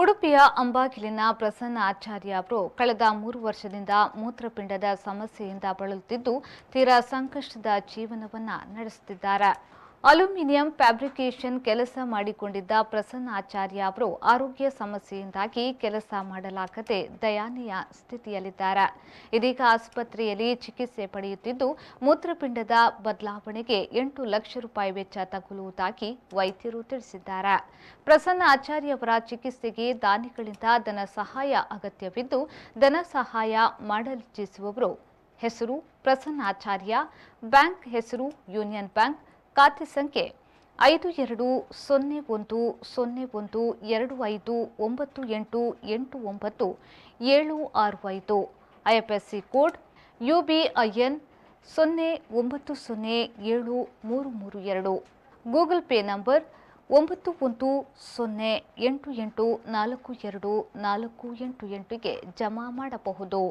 ಉಡುಪಿಯ ಅಂಬಾಗಿಲಿನ ಪ್ರಸನ್ನ ಆಚಾರ್ಯ ಅವರು ಕಳೆದ ಮೂರು ವರ್ಷದಿಂದ ಮೂತ್ರಪಿಂಡದ ಸಮಸ್ಯೆಯಿಂದ ಬಳಲುತ್ತಿದ್ದು ತೀರಾ ಸಂಕಷ್ಟದ ಜೀವನವನ್ನ ನಡೆಸುತ್ತಿದ್ದಾರೆ ಅಲ್ಯೂಮಿನಿಯಂ ಫ್ಯಾಬ್ರಿಕೇಶನ್ ಕೆಲಸ ಮಾಡಿಕೊಂಡಿದ್ದ ಪ್ರಸನ್ನ ಆಚಾರ್ಯ ಅವರು ಆರೋಗ್ಯ ಸಮಸ್ಯೆಯಿಂದಾಗಿ ಕೆಲಸ ಮಾಡಲಾಗದೆ ದಯಾನೀಯ ಸ್ಥಿತಿಯಲ್ಲಿದ್ದಾರೆ ಇದೀಗ ಆಸ್ಪತ್ರೆಯಲ್ಲಿ ಚಿಕಿತ್ಸೆ ಪಡೆಯುತ್ತಿದ್ದು ಮೂತ್ರಪಿಂಡದ ಬದಲಾವಣೆಗೆ ಎಂಟು ಲಕ್ಷ ರೂಪಾಯಿ ವೆಚ್ಚ ತಗುಲುವುದಾಗಿ ವೈದ್ಯರು ತಿಳಿಸಿದ್ದಾರೆ ಪ್ರಸನ್ನ ಆಚಾರ್ಯ ಅವರ ಚಿಕಿತ್ಸೆಗೆ ದಾನಿಗಳಿಂದ ಧನ ಸಹಾಯ ಅಗತ್ಯವಿದ್ದು ಧನ ಸಹಾಯ ಮಾಡಲಿಚ್ಛಿಸುವವರು ಹೆಸರು ಪ್ರಸನ್ನ ಆಚಾರ್ಯ ಬ್ಯಾಂಕ್ ಹೆಸರು ಯೂನಿಯನ್ ಬ್ಯಾಂಕ್ ಖಾತೆ ಸಂಖ್ಯೆ ಐದು ಎರಡು ಸೊನ್ನೆ ಒಂದು ಸೊನ್ನೆ ಒಂದು ಎರಡು ಐದು ಒಂಬತ್ತು ಎಂಟು ಎಂಟು ಒಂಬತ್ತು ಏಳು ಆರು ಐದು IFSC code U B I N ಸೊನ್ನೆ ಒಂಬತ್ತು ಸೊನ್ನೆ ಏಳು ಮೂರು ಮೂರು ಎರಡು ಗೂಗಲ್ ಪೇ ನಂಬರ್ ಒಂಬತ್ತು ಒಂದು ಸೊನ್ನೆ ಎಂಟು ಎಂಟು ನಾಲ್ಕು ಎರಡು ನಾಲ್ಕು ಎಂಟು ಎಂಟಿಗೆ ಜಮಾ ಮಾಡಬಹುದು